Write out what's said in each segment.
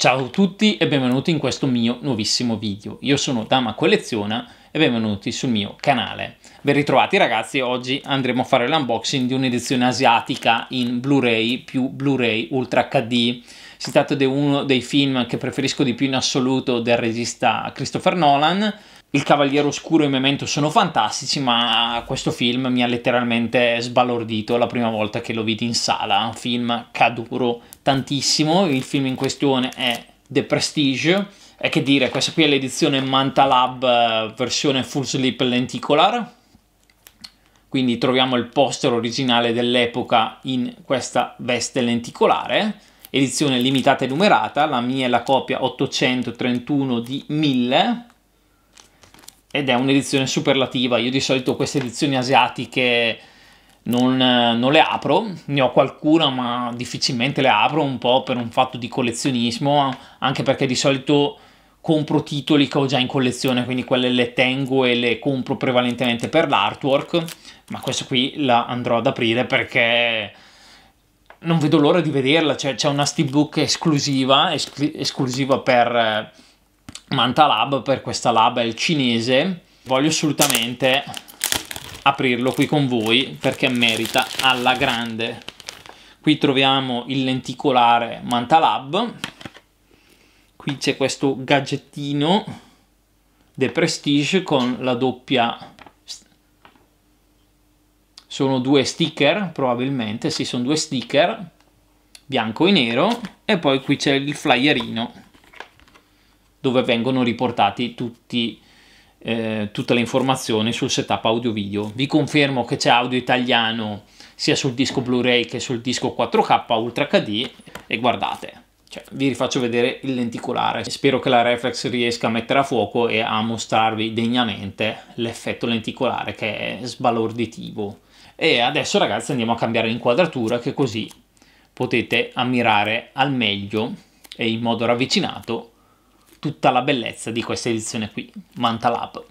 Ciao a tutti e benvenuti in questo mio nuovissimo video. Io sono Dama Colleziona e benvenuti sul mio canale. Ben ritrovati ragazzi, oggi andremo a fare l'unboxing di un'edizione asiatica in Blu-ray più Blu-ray Ultra HD. Si tratta di uno dei film che preferisco di più in assoluto del regista Christopher Nolan, il Cavaliere Oscuro e Memento sono fantastici, ma questo film mi ha letteralmente sbalordito la prima volta che lo vidi in sala. Un film caduro tantissimo. Il film in questione è The Prestige. E che dire, questa qui è l'edizione Manta Lab eh, versione full Sleep lenticular. Quindi troviamo il poster originale dell'epoca in questa veste lenticolare. Edizione limitata e numerata, la mia è la copia 831 di 1000 ed è un'edizione superlativa. Io di solito queste edizioni asiatiche non, non, le apro, ne ho qualcuna ma difficilmente le apro un po' per un fatto di collezionismo, anche perché di solito compro titoli che ho già in collezione, quindi quelle le tengo e le compro prevalentemente per l'artwork, ma questa qui la andrò ad aprire perché non vedo l'ora di vederla, cioè c'è una steelbook esclusiva, esclusiva per Manta Lab per questa lab è il cinese voglio assolutamente aprirlo qui con voi perché merita alla grande qui troviamo il lenticolare Manta Lab qui c'è questo gadgettino The Prestige con la doppia sono due sticker probabilmente sì sono due sticker bianco e nero e poi qui c'è il flyerino dove vengono riportati tutti, eh, tutte le informazioni sul setup audio video. Vi confermo che c'è audio italiano sia sul disco Blu-ray che sul disco 4K Ultra HD e guardate. Cioè, vi rifaccio vedere il lenticolare. Spero che la reflex riesca a mettere a fuoco e a mostrarvi degnamente l'effetto lenticolare che è sbalorditivo. E adesso ragazzi andiamo a cambiare l'inquadratura che così potete ammirare al meglio e in modo ravvicinato tutta la bellezza di questa edizione qui, Manta Lab.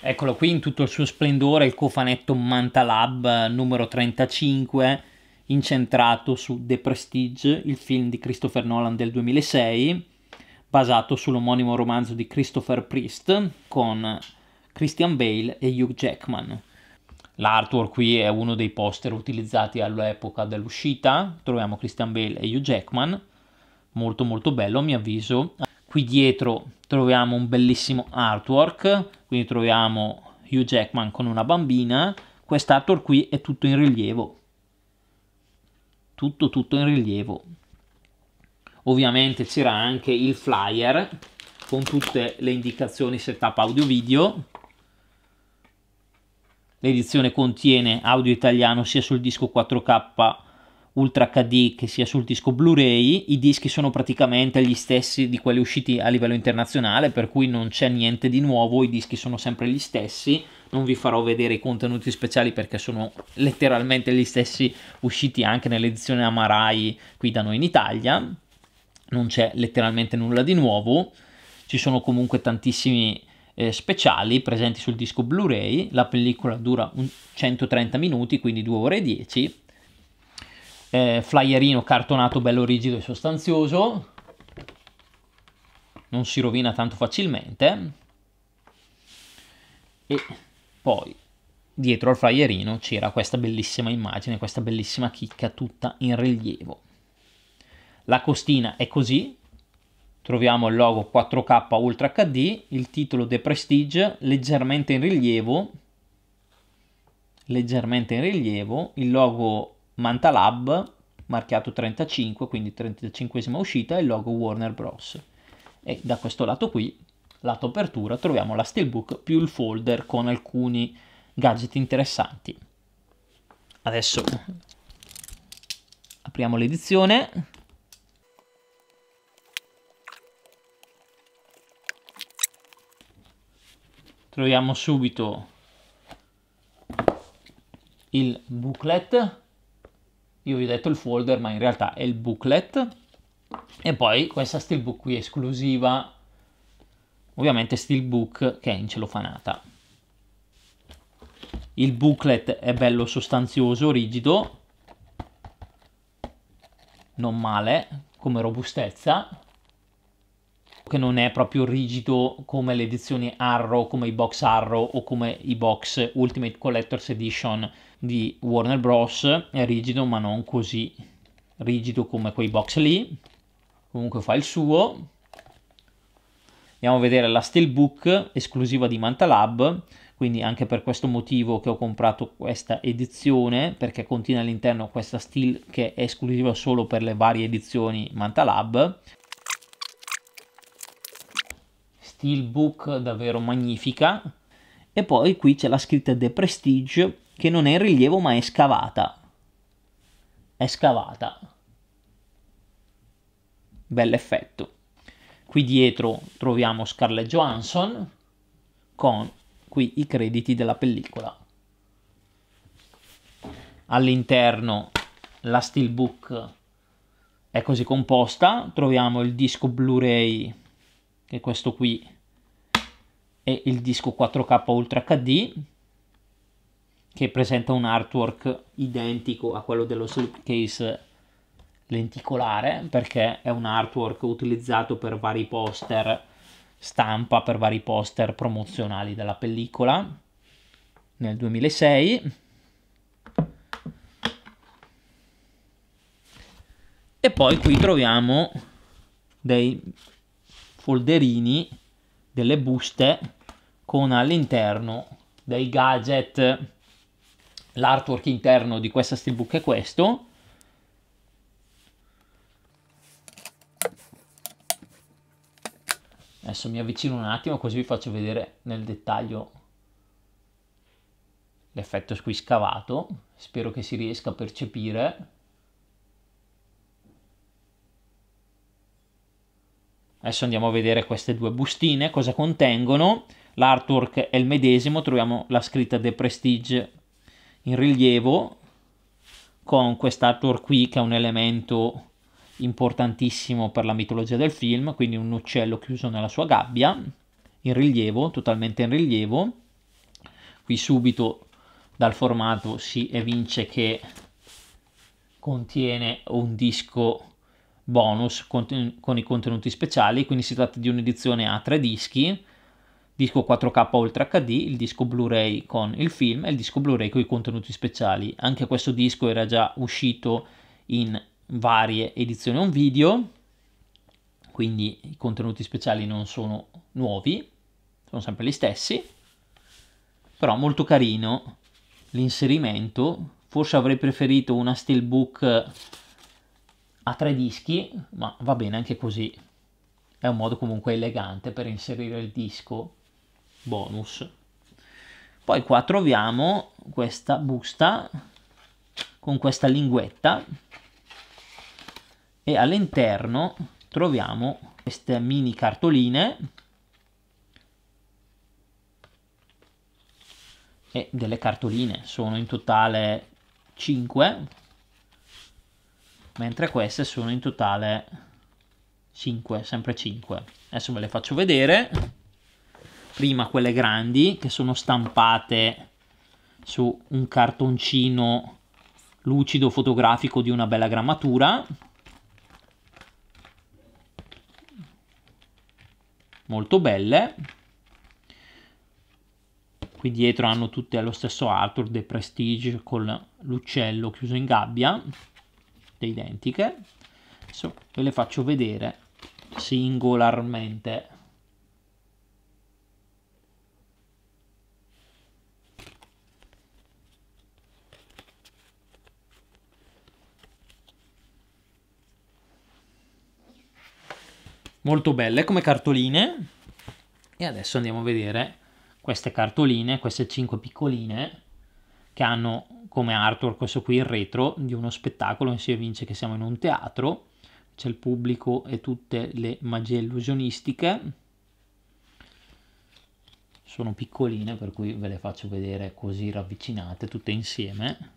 Eccolo qui in tutto il suo splendore il cofanetto Manta Lab eh, numero 35 incentrato su The Prestige, il film di Christopher Nolan del 2006, basato sull'omonimo romanzo di Christopher Priest con Christian Bale e Hugh Jackman. L'artwork qui è uno dei poster utilizzati all'epoca dell'uscita, troviamo Christian Bale e Hugh Jackman, molto molto bello a mio avviso qui dietro troviamo un bellissimo artwork, quindi troviamo Hugh Jackman con una bambina, quest'artwork qui è tutto in rilievo, tutto tutto in rilievo. Ovviamente c'era anche il flyer con tutte le indicazioni setup audio video, l'edizione contiene audio italiano sia sul disco 4K Ultra HD che sia sul disco Blu-ray, i dischi sono praticamente gli stessi di quelli usciti a livello internazionale, per cui non c'è niente di nuovo, i dischi sono sempre gli stessi, non vi farò vedere i contenuti speciali perché sono letteralmente gli stessi usciti anche nell'edizione Amarai qui da noi in Italia, non c'è letteralmente nulla di nuovo, ci sono comunque tantissimi eh, speciali presenti sul disco Blu-ray, la pellicola dura un- 130 minuti, quindi 2 ore e 10 eh, flyerino cartonato bello rigido e sostanzioso, non si rovina tanto facilmente e poi dietro al flyerino c'era questa bellissima immagine, questa bellissima chicca tutta in rilievo. La costina è così, troviamo il logo 4K Ultra HD, il titolo The Prestige leggermente in rilievo, leggermente in rilievo, il logo Mantalab marchiato 35, quindi 35esima uscita e il logo Warner Bros. E da questo lato qui, lato apertura, troviamo la steelbook più il folder con alcuni gadget interessanti. Adesso apriamo l'edizione. Troviamo subito il booklet io vi ho detto il folder, ma in realtà è il booklet. E poi questa steelbook qui esclusiva, ovviamente steelbook che è in celofanata. Il booklet è bello sostanzioso, rigido, non male come robustezza, che non è proprio rigido come le edizioni Arrow, come i box Arrow o come i box Ultimate Collector's Edition di Warner Bros. È rigido ma non così rigido come quei box lì. Comunque fa il suo. Andiamo a vedere la Steelbook esclusiva di Mantalab, quindi anche per questo motivo che ho comprato questa edizione, perché contiene all'interno questa Steel che è esclusiva solo per le varie edizioni Mantalab steelbook davvero magnifica. E poi qui c'è la scritta The Prestige che non è in rilievo ma è scavata. È scavata. Bell'effetto. Qui dietro troviamo Scarlett Johansson con qui i crediti della pellicola. All'interno la steelbook è così composta, troviamo il disco Blu-ray che questo qui è il disco 4K Ultra HD che presenta un artwork identico a quello dello case lenticolare perché è un artwork utilizzato per vari poster stampa per vari poster promozionali della pellicola nel 2006 e poi qui troviamo dei folderini, delle buste con all'interno dei gadget. L'artwork interno di questa steelbook è questo. Adesso mi avvicino un attimo così vi faccio vedere nel dettaglio l'effetto qui scavato. Spero che si riesca a percepire. Adesso andiamo a vedere queste due bustine, cosa contengono. L'artwork è il medesimo, troviamo la scritta The Prestige in rilievo con quest'artwork qui che è un elemento importantissimo per la mitologia del film, quindi un uccello chiuso nella sua gabbia, in rilievo, totalmente in rilievo. Qui subito dal formato si evince che contiene un disco bonus con, con i contenuti speciali, quindi si tratta di un'edizione a tre dischi, disco 4K Ultra HD, il disco Blu-ray con il film e il disco Blu-ray con i contenuti speciali. Anche questo disco era già uscito in varie edizioni on video, quindi i contenuti speciali non sono nuovi, sono sempre gli stessi, però molto carino l'inserimento. Forse avrei preferito una steelbook a tre dischi, ma va bene anche così. È un modo comunque elegante per inserire il disco bonus. Poi qua troviamo questa busta con questa linguetta e all'interno troviamo queste mini cartoline e delle cartoline, sono in totale 5 mentre queste sono in totale 5, sempre 5. Adesso ve le faccio vedere. Prima quelle grandi che sono stampate su un cartoncino lucido fotografico di una bella grammatura. Molto belle. Qui dietro hanno tutte allo stesso Arthur The Prestige con l'uccello chiuso in gabbia tutte identiche. Adesso ve le faccio vedere singolarmente. Molto belle come cartoline. E adesso andiamo a vedere queste cartoline, queste 5 piccoline che hanno come artwork questo qui è il retro di uno spettacolo in si evince che siamo in un teatro, c'è il pubblico e tutte le magie illusionistiche. Sono piccoline per cui ve le faccio vedere così ravvicinate tutte insieme.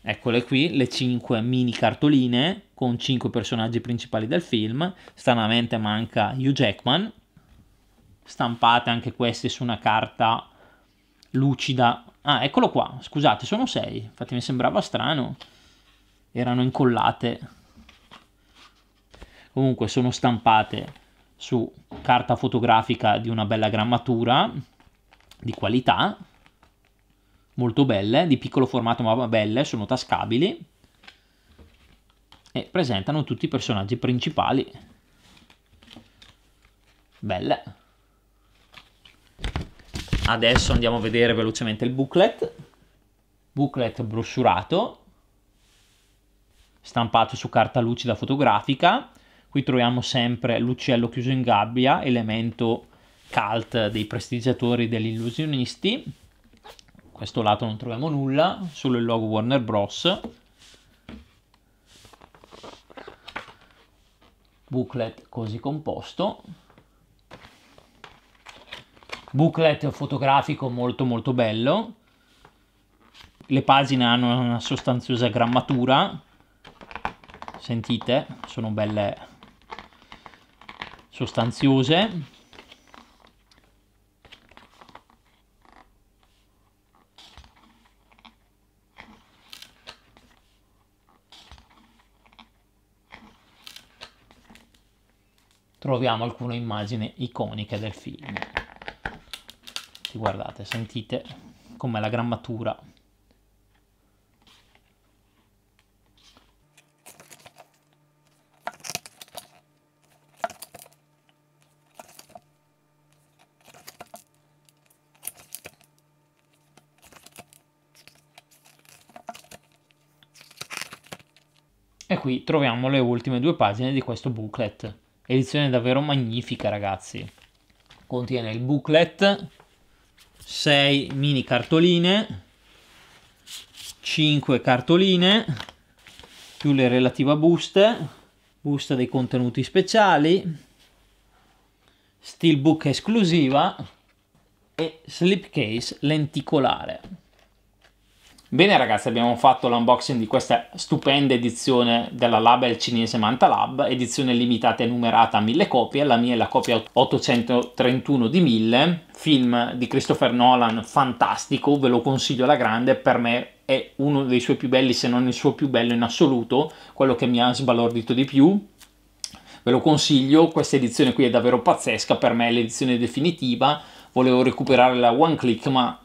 Eccole qui, le 5 mini cartoline con 5 personaggi principali del film. Stranamente manca Hugh Jackman. Stampate anche queste su una carta lucida Ah, eccolo qua. Scusate, sono 6. Infatti mi sembrava strano. Erano incollate. Comunque sono stampate su carta fotografica di una bella grammatura di qualità molto belle di piccolo formato ma belle sono tascabili e presentano tutti i personaggi principali belle Adesso andiamo a vedere velocemente il booklet. Booklet brossurato, stampato su carta lucida fotografica. Qui troviamo sempre l'uccello chiuso in gabbia, elemento cult dei prestigiatori degli illusionisti. questo lato non troviamo nulla, solo il logo Warner Bros. Booklet così composto booklet fotografico molto molto bello. Le pagine hanno una sostanziosa grammatura, sentite, sono belle sostanziose. troviamo alcune immagini iconiche del film ragazzi, guardate, sentite com'è la grammatura. E qui troviamo le ultime due pagine di questo booklet. Edizione davvero magnifica, ragazzi. Contiene il booklet 6 mini cartoline, 5 cartoline, più le relative buste, busta dei contenuti speciali, steelbook esclusiva e slipcase lenticolare. Bene ragazzi, abbiamo fatto l'unboxing di questa stupenda edizione della label cinese Manta Lab, edizione limitata e numerata a 1000 copie, la mia è la copia 831 di 1000, film di Christopher Nolan fantastico, ve lo consiglio alla grande, per me è uno dei suoi più belli, se non il suo più bello in assoluto, quello che mi ha sbalordito di più, ve lo consiglio, questa edizione qui è davvero pazzesca, per me è l'edizione definitiva, volevo recuperare la One Click ma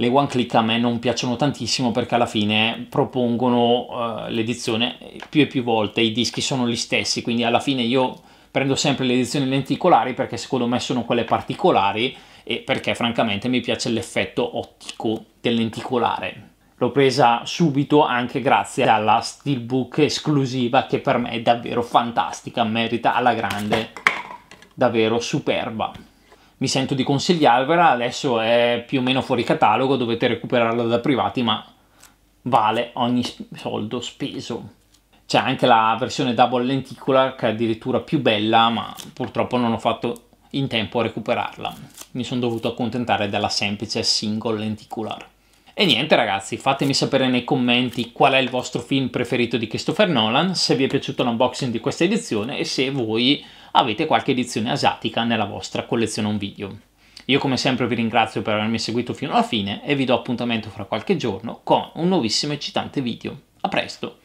le one click a me non piacciono tantissimo perché alla fine propongono uh, l'edizione più e più volte, i dischi sono gli stessi, quindi alla fine io prendo sempre le edizioni lenticolari perché secondo me sono quelle particolari e perché francamente mi piace l'effetto ottico del lenticolare. L'ho presa subito anche grazie alla steelbook esclusiva che per me è davvero fantastica, merita alla grande, davvero superba mi sento di consigliarvela, adesso è più o meno fuori catalogo, dovete recuperarla da privati, ma vale ogni soldo speso. C'è anche la versione double lenticular che è addirittura più bella, ma purtroppo non ho fatto in tempo a recuperarla. Mi sono dovuto accontentare della semplice single lenticular. E niente ragazzi, fatemi sapere nei commenti qual è il vostro film preferito di Christopher Nolan, se vi è piaciuto l'unboxing di questa edizione e se voi avete qualche edizione asiatica nella vostra collezione on video. Io come sempre vi ringrazio per avermi seguito fino alla fine e vi do appuntamento fra qualche giorno con un nuovissimo eccitante video. A presto!